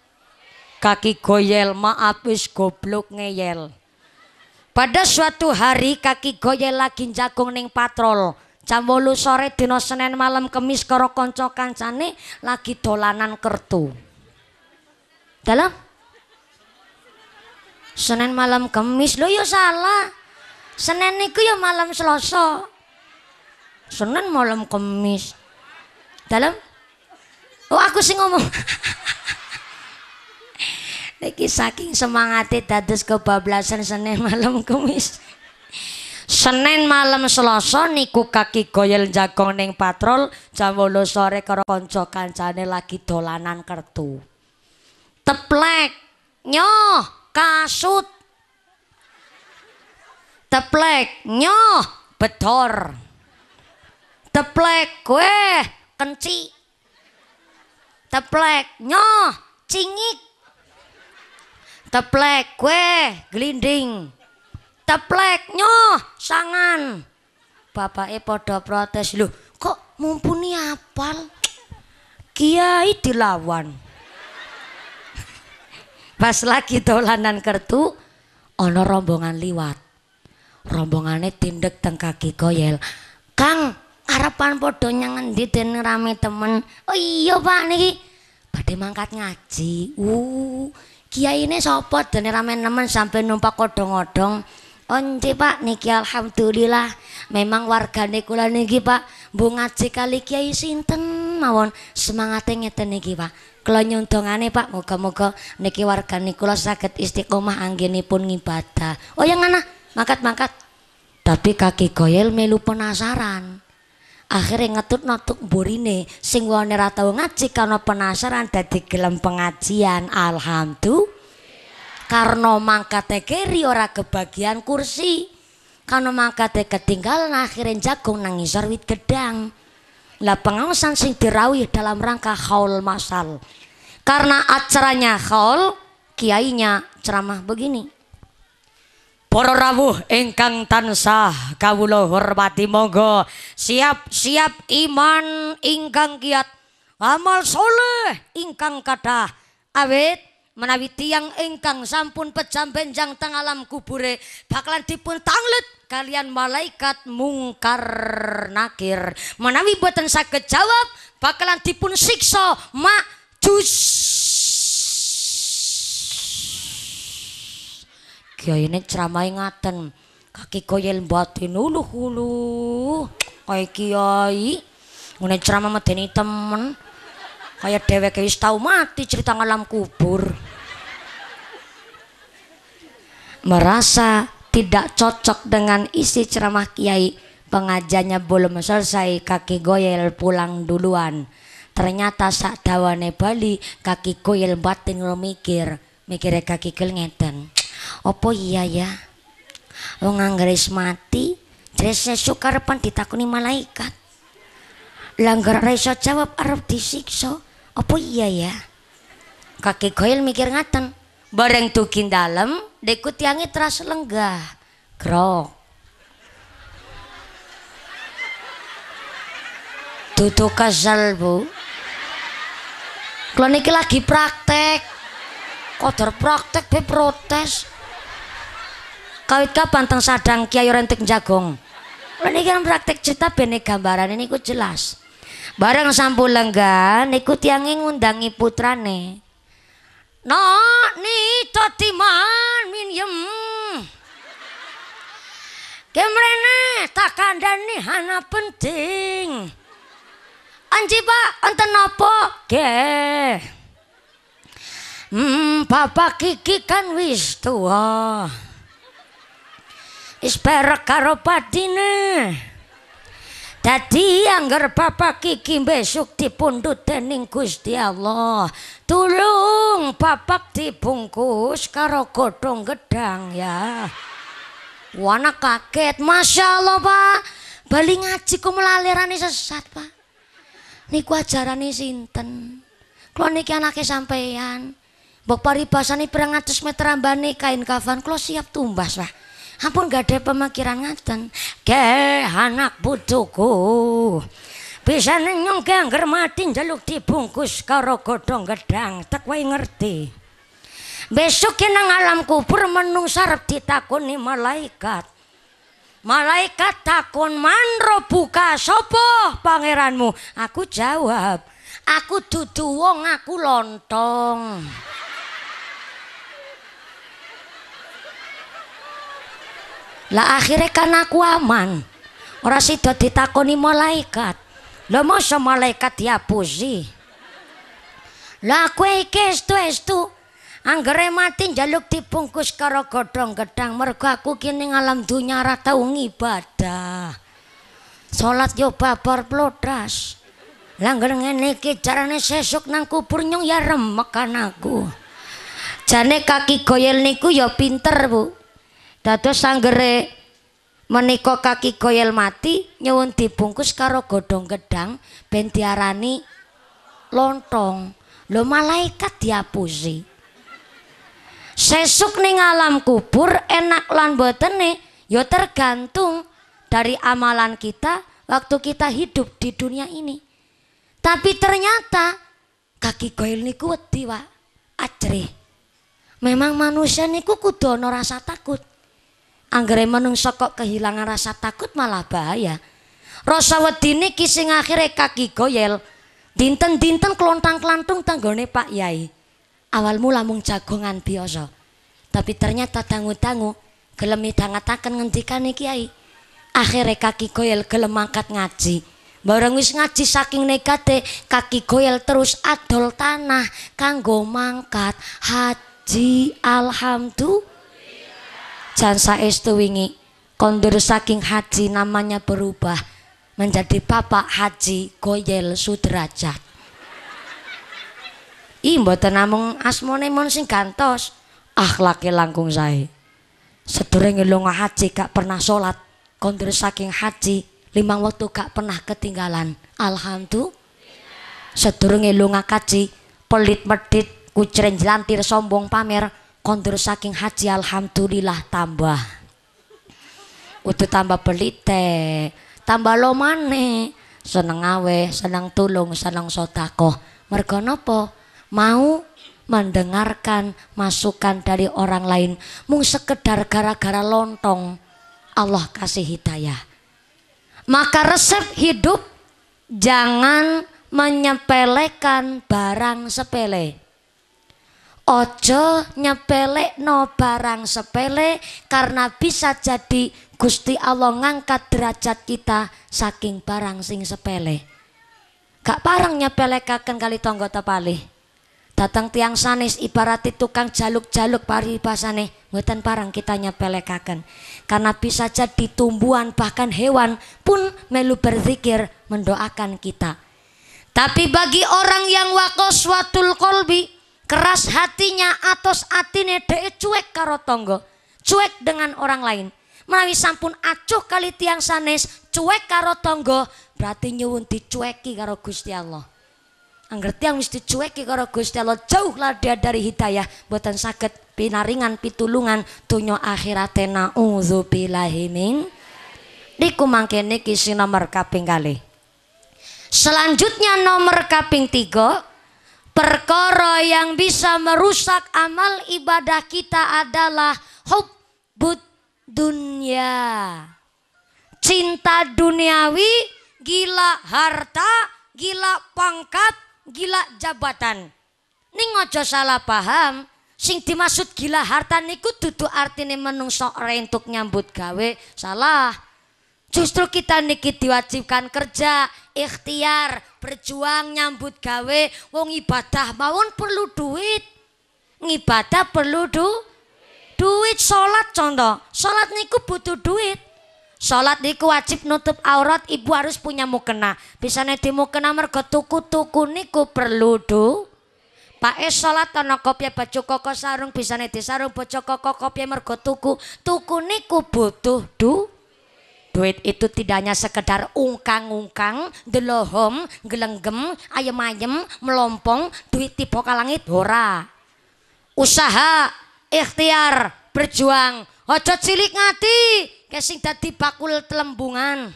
Kaki goyel, maaf wis goblok ngeyel. Pada suatu hari kaki goyel lagi jagung ning patrol. Jam wolu sore dino senen malam kemis karo konco kancane lagi dolanan kertu. Dalam Senin malam Kamis lo ya salah. Senin niku ya malam Selasa. Senin malam Kamis. Dalam Oh aku sing ngomong. Niki (laughs) saking semangate dados kebablasan Senin malam Kamis. Senin malam Selasa niku kaki goyel jagong ning patrol jam 8 sore karo kanca kancane lagi dolanan kertu. Teplek. Nyoh. kasut teplek nyoh betor teplek kue kenci teplek nyoh cingik teplek kue gelinding teplek nyoh sangan bapake podo protes lu kok mumpuni apal kiai dilawan Pas lagi dolanan kertu ono rombongan liwat. Rombongane tindek teng kaki koyel. Kang, harapan padha nyang endi den rame temen. Oh iya Pak niki badhe mangkat ngaji. Uh, ini sapa den rame nemen sampe numpak kodong-odong. Onci oh, pak niki alhamdulillah memang warga kula niki pak bu ngaji kali kiai sinten mawon Semangatnya ngeten niki pak kula nyundungane Pak moga-moga niki warga kula saged istiqomah anggenipun ngibadah. Oh ya ngana, mangkat-mangkat. Tapi kaki goyel melu penasaran. Akhire ngetut-netuk mburine sing wone ra tau ngaji karena penasaran dadi gelem pengajian. Alhamdu. Karno mangkate keri ora kebagian kursi. Karena mangkate ketinggalan akhire jagung nang isor wit gedang. Lah pengawasan sing dirawi dalam rangka haul masal. Karena acaranya haul, kiainya ceramah begini. Para rawuh ingkang tansah kawula hormati monggo siap-siap iman ingkang kiat amal soleh ingkang kadah awet menawi tiang ingkang sampun pejam benjang teng alam kubure bakalan dipun tanglet kalian malaikat mungkar nakir menawi buatan sakit jawab bakalan dipun sikso majus Kiai ini ceramah ngaten kaki koyel batin ulu hulu kaya kiai ini ceramah medeni temen kaya dewek wis tau mati cerita ngalam kubur merasa tidak cocok dengan isi ceramah kiai pengajarnya belum selesai kaki goyel pulang duluan ternyata saat dawane Bali kaki goyel batin mikir mikirnya kaki goyel ngeten opo iya ya lo nganggeris mati jelasnya pan ditakuni malaikat langgar reso jawab arep disiksa opo iya ya kaki goyel mikir ngaten bareng tukin dalam deku tiangnya terasa lenggah krok tutu kesel bu kalau niki lagi praktek kotor praktek be protes kawit kapan teng sadang kiai rentek jagong kalau niki kan praktek cerita bene gambaran ini ku jelas bareng sampul lenggah niku tiange ngundangi putrane Nak ni tatiman min yem. Kemrene tak kandani hana penting. Anji ba enten apa papa Hmm, Kiki kan wis tua. Wis perek karo patine. Dadi papa bapak Kiki besok dipundhut dening Gusti Allah. Tulung bapak dibungkus karo godong gedang ya. Wana kaget, Masya Allah Pak. Bali ngaji ku melalirane sesat Pak. Niku ajarane sinten? anaknya niki anaknya sampeyan. Mbok paribasani pirang atus meter kain kafan klo siap tumbas Pak. Ampun gak ada pemikiran ngaten. Ke anak butuku. Bisa nyong angger mati jaluk dibungkus karo godong gedang, tak wae ngerti. Besok nang alam kubur menung sarap ditakoni malaikat. Malaikat takon manro buka, sopo pangeranmu? Aku jawab, aku dudu wong aku lontong. Lah akhirnya kan aku aman. orang sida ditakoni malaikat. Lah masa malaikat diapusi? Lah es iki estu-estu anggere mati jaluk dibungkus karo godhong gedang mergo aku kini ngalam dunia ora tau ngibadah. Salat yo babar plodras. Langgar nge iki carane sesuk nang kubur nyong ya remekan aku. Jane kaki goyel niku ya pinter, Bu. Dados sanggere menika kaki koyel mati nyewun dibungkus karo godong gedang bentiarani lontong lo malaikat diapusi sesuk ning alam kubur enak lan botene yo ya tergantung dari amalan kita waktu kita hidup di dunia ini tapi ternyata kaki koil niku wedi Pak ajrih memang manusia niku kuku rasa takut Anggere menungsa kok kehilangan rasa takut malah bahaya. Rasa wedine ki sing akhire kaki goyel. Dinten-dinten kelontang kelantung tanggone Pak Yai. Awal mula mung jagongan biasa. Tapi ternyata dangu-dangu gelem midhangetaken ngendikane Kiai. Akhirnya kaki goyel gelem angkat ngaji. Bareng wis ngaji saking negate kaki goyel terus adol tanah kanggo mangkat haji alhamdulillah jan saestu wingi kondur saking haji namanya berubah menjadi Bapak Haji Goyel Sudrajat. Ih mboten namung asmone mon sing gantos, akhlake langkung sae. Sedurunge lunga haji gak pernah salat, kondur saking haji limang waktu gak pernah ketinggalan. Alhamdulillah. Sedurunge lunga kaji, pelit medit, kucreng jelantir sombong pamer, kondur saking haji alhamdulillah tambah udah tambah pelite tambah lo mane seneng awe seneng tulung seneng sotako, mergo nopo mau mendengarkan masukan dari orang lain mung sekedar gara-gara lontong Allah kasih hidayah maka resep hidup jangan menyepelekan barang sepele Ojo nyepelek no barang sepele karena bisa jadi Gusti Allah ngangkat derajat kita saking barang sing sepele. Gak parang nyepelekaken kali tonggo tepali. Datang tiang sanis ibarat tukang jaluk-jaluk pari basane. Ngetan parang kita nyepelekaken. Karena bisa jadi tumbuhan bahkan hewan pun melu berzikir mendoakan kita. Tapi bagi orang yang wakos watul kolbi, keras hatinya atas atine dhek cuek karo tonggo cuek dengan orang lain. Menawi sampun acuh kali tiang sanes, cuek karo tonggo berarti nyuwun dicueki karo Gusti Allah. Angger tiang mesti cueki karo Gusti Allah, jauhlah dia dari hidayah, buatan sakit pinaringan pitulungan donya akhirate naudzubillahi min. Niku mangkene kisi nomor kaping kali. Selanjutnya nomor kaping tiga Perkara yang bisa merusak amal ibadah kita adalah hubbud dunia. Cinta duniawi, gila harta, gila pangkat, gila jabatan. Ning ngojo salah paham, sing dimaksud gila harta niku tutu artine menungso rentuk nyambut gawe, salah. Justru kita niki diwajibkan kerja, ikhtiar, berjuang nyambut gawe wong ibadah mawon perlu duit ngibadah perlu du duit salat contoh salat niku butuh duit salat niku wajib nutup aurat ibu harus punya mukena bisa di mukena mergo tuku-tuku niku perlu du Pak es salat ana kopi baju koko sarung bisa di sarung bojo koko kopi mergo tuku tuku niku butuh du Duit itu tidak hanya sekedar ungkang-ungkang, delohom, gelenggem, ayem-ayem, melompong, duit tipe kalangit, ora. Usaha, ikhtiar, berjuang, ojo cilik ngati, kesing dadi bakul telembungan.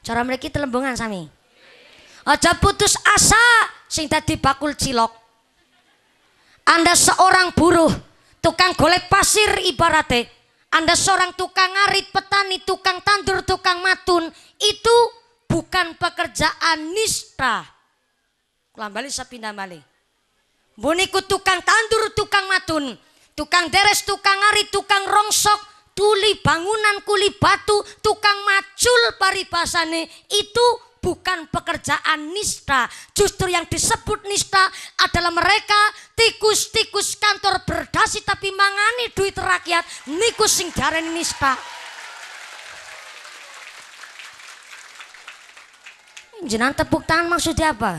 Cara mereka telembungan sami. Ojo putus asa, sing dadi bakul cilok. Anda seorang buruh, tukang golek pasir ibaratnya anda seorang tukang arit, petani, tukang tandur, tukang matun, itu bukan pekerjaan nista. Kulang balik pindah balik. Buniku tukang tandur, tukang matun, tukang deres, tukang arit, tukang rongsok, tuli bangunan kuli batu, tukang macul paribasane itu bukan pekerjaan nista. Justru yang disebut nista adalah mereka tikus-tikus kantor berdasi tapi mangani duit rakyat niku sing nista. Jenang tepuk tangan maksudnya apa?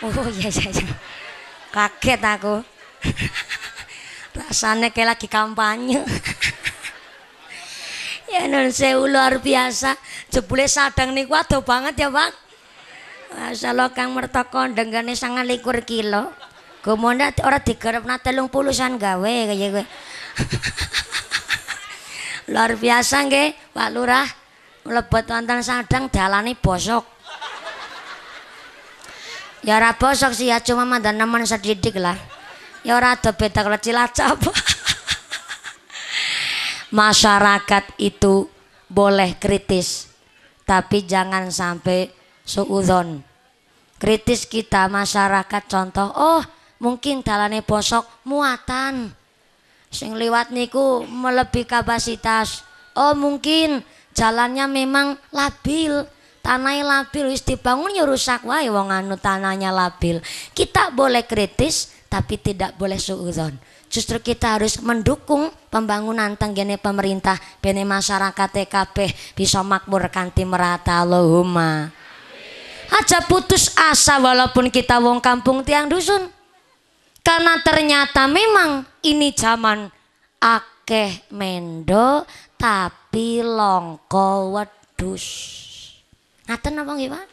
Oh iya iya iya. Kaget aku. (laughs) Rasanya kayak lagi kampanye. Enon non sewu luar biasa. Jebule sadang niku adoh banget ya, Pak. Masyaallah Kang Mertoko dengane likur kilo. Gumone ora digerepna 30 pulusan gawe kaya kowe. (laughs) luar biasa nggih, Pak Lurah. Mlebet wonten sadang dalane bosok. Ya ora bosok sih ya cuma mandan nemen sedidik lah. Ya ora ada beda kalau cilacap. (laughs) masyarakat itu boleh kritis tapi jangan sampai suudon kritis kita masyarakat contoh oh mungkin dalane bosok muatan sing liwat niku melebihi kapasitas oh mungkin jalannya memang labil tanahnya labil wis dibangun ya rusak wae wong anu tanahnya labil kita boleh kritis tapi tidak boleh suudon justru kita harus mendukung pembangunan tenggene pemerintah bene masyarakat TKP bisa makmur kanti merata Allahumma aja putus asa walaupun kita wong kampung tiang dusun karena ternyata memang ini zaman akeh mendo tapi longko wedus ngaten apa nggih Pak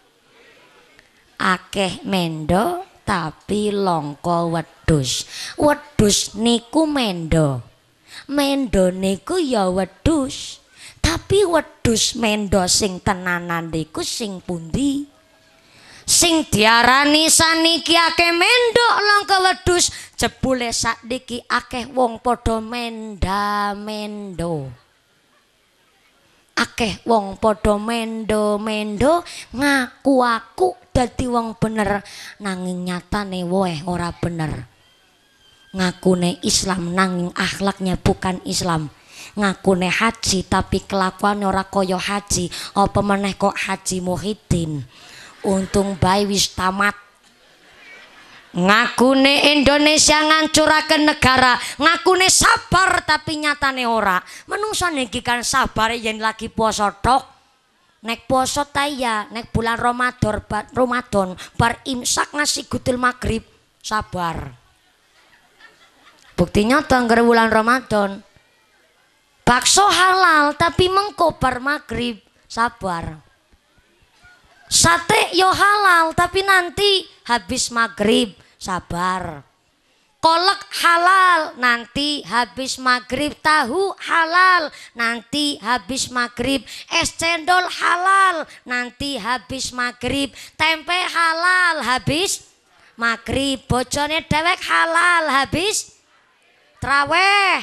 akeh mendo tapi longko wedhus. Wedhus niku mendo. Mendo niku ya wedhus. Tapi wedhus mendo sing tenanan niku sing pundi? Sing diarani saniki akeh mendo longko wedhus, jebule sakniki akeh wong padha menda-mendo. menda mendo akeh wong podo mendo-mendo ngaku aku dadi wong bener nanging nyata nih woe ora bener nih Islam nanging akhlaknya bukan Islam ngaku nih haji tapi kelakuan ora koyo haji apa meneh kok haji Muhyiddin untung bae wis tamat ngakune Indonesia ngancurake negara ngakune sabar tapi nyatane ora menungso niki kan sabar yen lagi puasa tok nek puasa taya nek bulan Ramadan bar, Ramadan bar imsak ngasih gutil maghrib sabar buktinya tangger bulan Ramadan bakso halal tapi mengkobar maghrib sabar Sate yo halal tapi nanti habis maghrib sabar. Kolek halal nanti habis maghrib tahu halal nanti habis maghrib es cendol halal nanti habis maghrib tempe halal habis maghrib bojone dewek halal habis traweh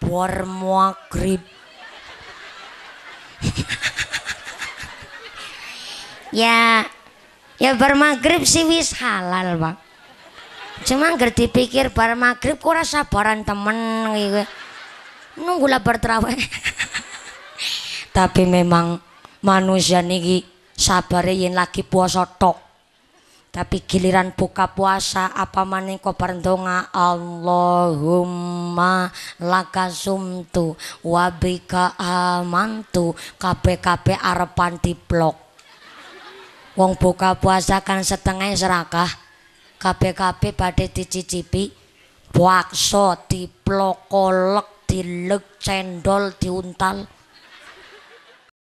bor maghrib ya ya bar maghrib sih wis halal pak cuma ngerti pikir bar maghrib kurang temen gitu nunggu lah terawih (laughs) tapi memang manusia niki sabar yen lagi puasa tok tapi giliran buka puasa apa maning kau perdonga Allahumma tu wabika amantu kape kape arepan diplok. Wong buka puasa kan setengah serakah. Kpkp pada badhe dicicipi bakso diplok kolek dilek cendol diuntal.